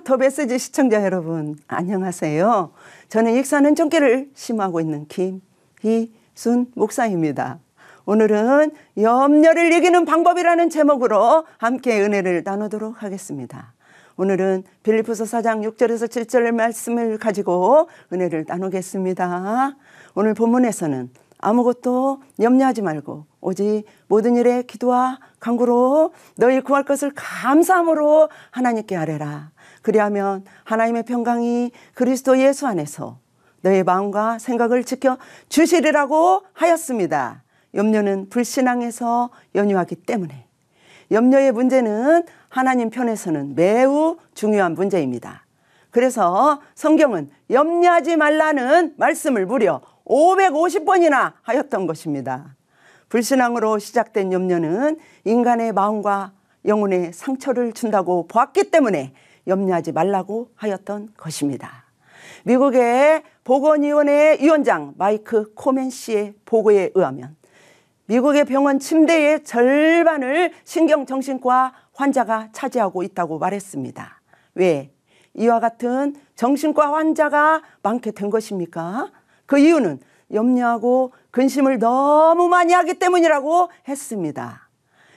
더 메시지 시청자 여러분, 안녕하세요. 저는 익사는 종교를 심하고 있는 김희순 목사입니다. 오늘은 염려를 이기는 방법이라는 제목으로 함께 은혜를 나누도록 하겠습니다. 오늘은 빌리프서 4장 6절에서 7절의 말씀을 가지고 은혜를 나누겠습니다. 오늘 본문에서는 아무것도 염려하지 말고 오직 모든 일에 기도와 간구로 너희 구할 것을 감사함으로 하나님께 아뢰라. 그리하면 하나님의 평강이 그리스도 예수 안에서 너의 마음과 생각을 지켜 주시리라고 하였습니다. 염려는 불신앙에서 연유하기 때문에 염려의 문제는 하나님 편에서는 매우 중요한 문제입니다. 그래서 성경은 염려하지 말라는 말씀을 무려 550번이나 하였던 것입니다. 불신앙으로 시작된 염려는 인간의 마음과 영혼에 상처를 준다고 보았기 때문에 염려하지 말라고 하였던 것입니다. 미국의 보건위원회 위원장 마이크 코멘 씨의 보고에 의하면 미국의 병원 침대의 절반을 신경정신과 환자가 차지하고 있다고 말했습니다. 왜 이와 같은 정신과 환자가 많게 된 것입니까? 그 이유는 염려하고 근심을 너무 많이 하기 때문이라고 했습니다.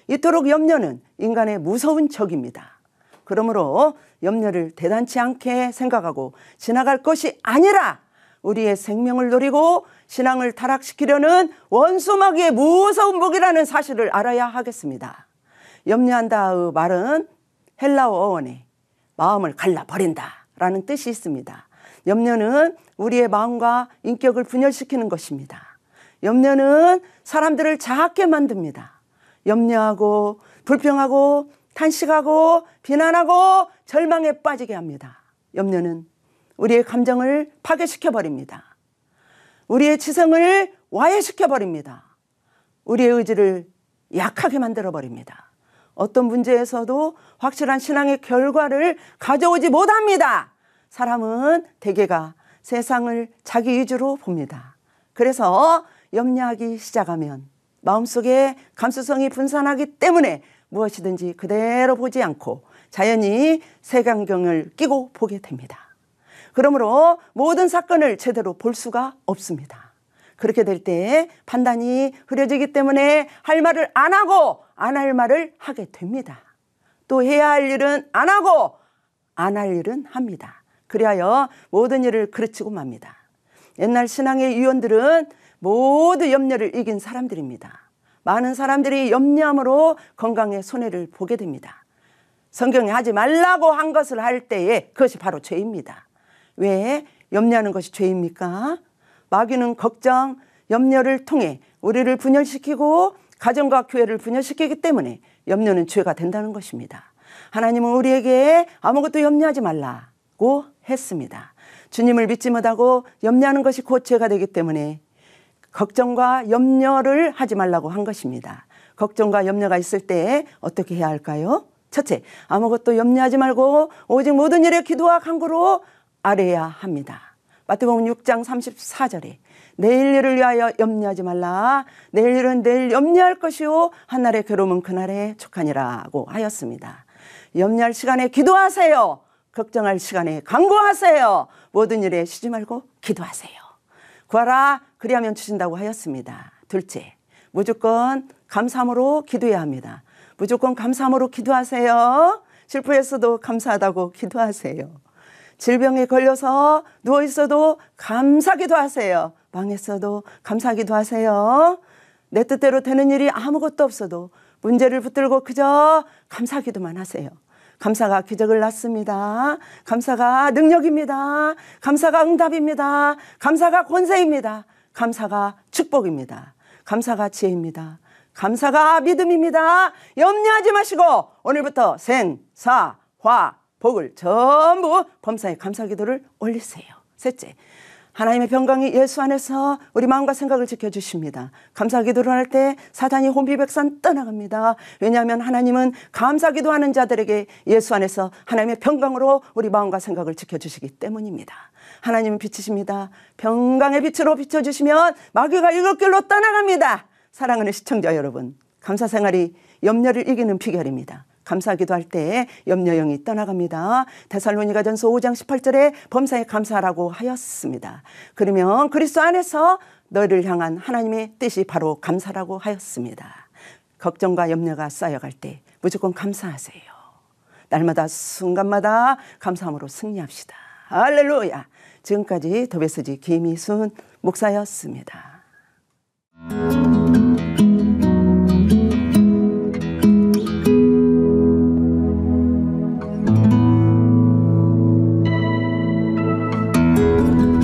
이토록 염려는 인간의 무서운 적입니다. 그러므로 염려를 대단치 않게 생각하고 지나갈 것이 아니라 우리의 생명을 노리고 신앙을 타락시키려는 원수마귀의 무서운 복이라는 사실을 알아야 하겠습니다. 염려한다의 말은 헬라어 어원에 마음을 갈라버린다 라는 뜻이 있습니다. 염려는 우리의 마음과 인격을 분열시키는 것입니다. 염려는 사람들을 작게 만듭니다. 염려하고 불평하고 탄식하고 비난하고 절망에 빠지게 합니다. 염려는 우리의 감정을 파괴시켜 버립니다. 우리의 지성을 와해시켜 버립니다. 우리의 의지를 약하게 만들어 버립니다. 어떤 문제에서도 확실한 신앙의 결과를 가져오지 못합니다. 사람은 대개가 세상을 자기 위주로 봅니다. 그래서 염려하기 시작하면 마음속에 감수성이 분산하기 때문에 무엇이든지 그대로 보지 않고 자연히 색안경을 끼고 보게 됩니다. 그러므로 모든 사건을 제대로 볼 수가 없습니다. 그렇게 될 때 판단이 흐려지기 때문에 할 말을 안 하고 안 할 말을 하게 됩니다. 또 해야 할 일은 안 하고 안 할 일은 합니다. 그리하여 모든 일을 그르치고 맙니다. 옛날 신앙의 유언들은 모두 염려를 이긴 사람들입니다. 많은 사람들이 염려함으로 건강에 손해를 보게 됩니다. 성경에 하지 말라고 한 것을 할 때에 그것이 바로 죄입니다. 왜 염려하는 것이 죄입니까? 마귀는 걱정, 염려를 통해 우리를 분열시키고 가정과 교회를 분열시키기 때문에 염려는 죄가 된다는 것입니다. 하나님은 우리에게 아무것도 염려하지 말라. 고 했습니다. 주님을 믿지 못하고 염려하는 것이 고체가 되기 때문에 걱정과 염려를 하지 말라고 한 것입니다. 걱정과 염려가 있을 때 어떻게 해야 할까요? 첫째, 아무것도 염려하지 말고 오직 모든 일에 기도와 간구로 아뢰야 합니다. 마태복음 6장 34절에 내일 일을 위하여 염려하지 말라. 내일 일은 내일 염려할 것이요 한날의 괴로움은 그날의 촉하니라고 하였습니다. 염려할 시간에 기도하세요. 걱정할 시간에 강구하세요. 모든 일에 쉬지 말고 기도하세요. 구하라 그리하면 주신다고 하였습니다. 둘째, 무조건 감사함으로 기도해야 합니다. 무조건 감사함으로 기도하세요. 실패했어도 감사하다고 기도하세요. 질병에 걸려서 누워 있어도 감사 기도하세요. 망했어도 감사 기도하세요. 내 뜻대로 되는 일이 아무것도 없어도 문제를 붙들고 그저 감사 기도만 하세요. 감사가 기적을 낳습니다. 감사가 능력입니다. 감사가 응답입니다. 감사가 권세입니다. 감사가 축복입니다. 감사가 지혜입니다. 감사가 믿음입니다. 염려하지 마시고 오늘부터 생, 사, 화, 복을 전부 범사에 감사 기도를 올리세요. 셋째, 하나님의 평강이 예수 안에서 우리 마음과 생각을 지켜주십니다. 감사 기도를 할 때 사단이 혼비백산 떠나갑니다. 왜냐하면 하나님은 감사 기도하는 자들에게 예수 안에서 하나님의 평강으로 우리 마음과 생각을 지켜주시기 때문입니다. 하나님은 빛이십니다. 평강의 빛으로 비춰주시면 마귀가 일곱 길로 떠나갑니다. 사랑하는 시청자 여러분, 감사 생활이 염려를 이기는 비결입니다. 감사하기도 할 때에 염려영이 떠나갑니다. 데살로니가전서 5장 18절에 범사에 감사하라고 하였습니다. 그러면 그리스도 안에서 너희를 향한 하나님의 뜻이 바로 감사라고 하였습니다. 걱정과 염려가 쌓여갈 때 무조건 감사하세요. 날마다 순간마다 감사함으로 승리합시다. 할렐루야. 지금까지 더베스지 김희순 목사였습니다. Thank you.